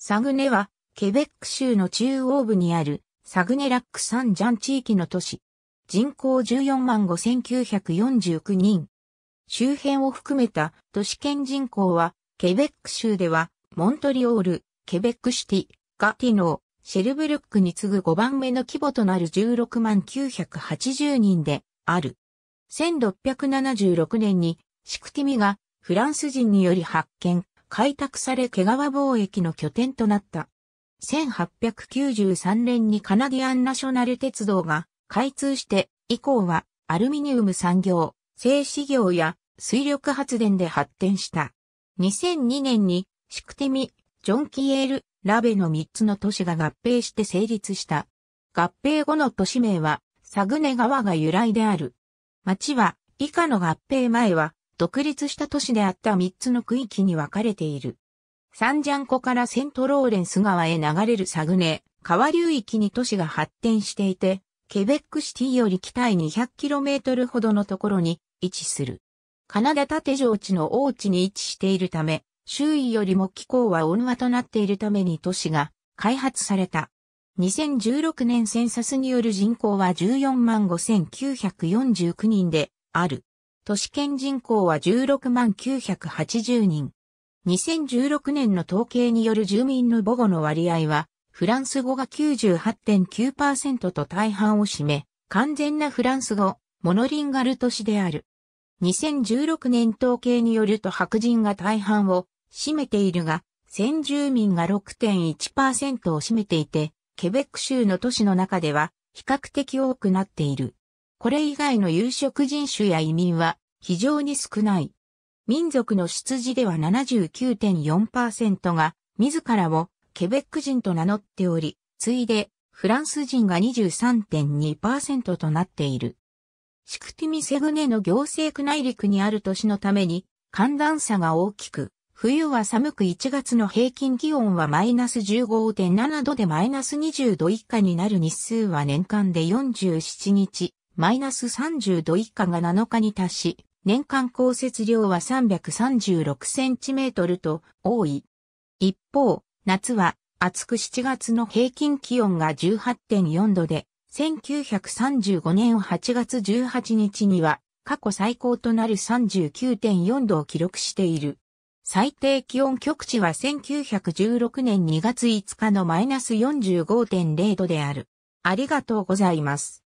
サグネは、ケベック州の中央部にある、サグネラック・サン・ジャン地域の都市。人口14万5949人。周辺を含めた都市圏人口は、ケベック州では、モントリオール、ケベックシティ、ガティノー、シェルブルックに次ぐ5番目の規模となる16万980人である。1676年にシクティミがフランス人により発見、開拓され毛皮貿易の拠点となった。1893年にカナディアンナショナル鉄道が開通して以降はアルミニウム産業、製紙業や水力発電で発展した。2002年にシクテミ、ジョンキエール、ラベの3つの都市が合併して成立した。合併後の都市名はサグネ川が由来である。町は以下の合併前は独立した都市であった3つの区域に分かれている。サンジャン湖からセントローレンス川へ流れるサグネ、川流域に都市が発展していて、ケベックシティより北へ 200km ほどのところに位置する。カナダ縦上地の大地に位置しているため、周囲よりも気候は温和となっているために都市が開発された。2016年センサスによる人口は14万5949人である。都市圏人口は16万980人。2016年の統計による住民の母語の割合は、フランス語が98.9%と大半を占め、完全なフランス語、モノリンガル都市である。2016年統計によると白人が大半を占めているが、先住民が6.1%を占めていて、ケベック州の都市の中では比較的多くなっている。これ以外の有色人種や移民は非常に少ない。民族の出自では79.4%が自らをケベック人と名乗っており、ついでフランス人が23.2%となっている。シクティミセグネの行政区内陸にある都市のために寒暖差が大きく、冬は寒く1月の平均気温はマイナス15.7度でマイナス20度以下になる日数は年間で47日、マイナス30度以下が7日に達し、年間降雪量は336センチメートルと多い。一方、夏は暑く7月の平均気温が18.4度で、1935年8月18日には過去最高となる39.4度を記録している。最低気温極地は1916年2月5日のマイナス45.0度である。ありがとうございます。